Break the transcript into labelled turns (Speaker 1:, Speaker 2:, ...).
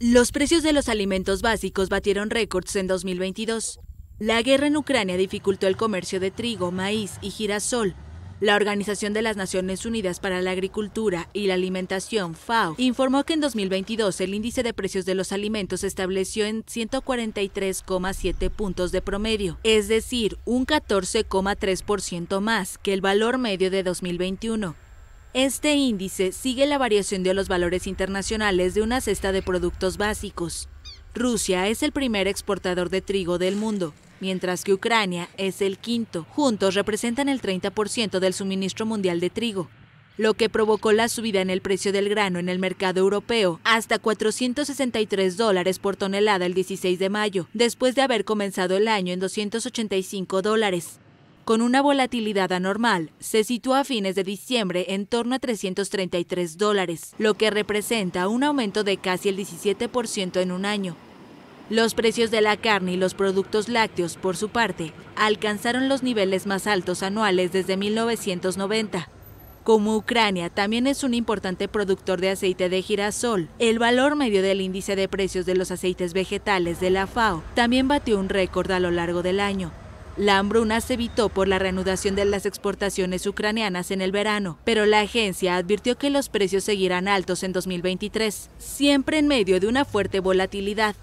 Speaker 1: Los precios de los alimentos básicos batieron récords en 2022. La guerra en Ucrania dificultó el comercio de trigo, maíz y girasol. La Organización de las Naciones Unidas para la Agricultura y la Alimentación, FAO, informó que en 2022 el índice de precios de los alimentos se estableció en 143,7 puntos de promedio, es decir, un 14,3% más que el valor medio de 2021. Este índice sigue la variación de los valores internacionales de una cesta de productos básicos. Rusia es el primer exportador de trigo del mundo, mientras que Ucrania es el quinto. Juntos representan el 30% del suministro mundial de trigo, lo que provocó la subida en el precio del grano en el mercado europeo hasta 463 dólares por tonelada el 16 de mayo, después de haber comenzado el año en 285 dólares con una volatilidad anormal, se situó a fines de diciembre en torno a 333 dólares, lo que representa un aumento de casi el 17% en un año. Los precios de la carne y los productos lácteos, por su parte, alcanzaron los niveles más altos anuales desde 1990. Como Ucrania también es un importante productor de aceite de girasol, el valor medio del índice de precios de los aceites vegetales de la FAO también batió un récord a lo largo del año, la hambruna se evitó por la reanudación de las exportaciones ucranianas en el verano, pero la agencia advirtió que los precios seguirán altos en 2023, siempre en medio de una fuerte volatilidad.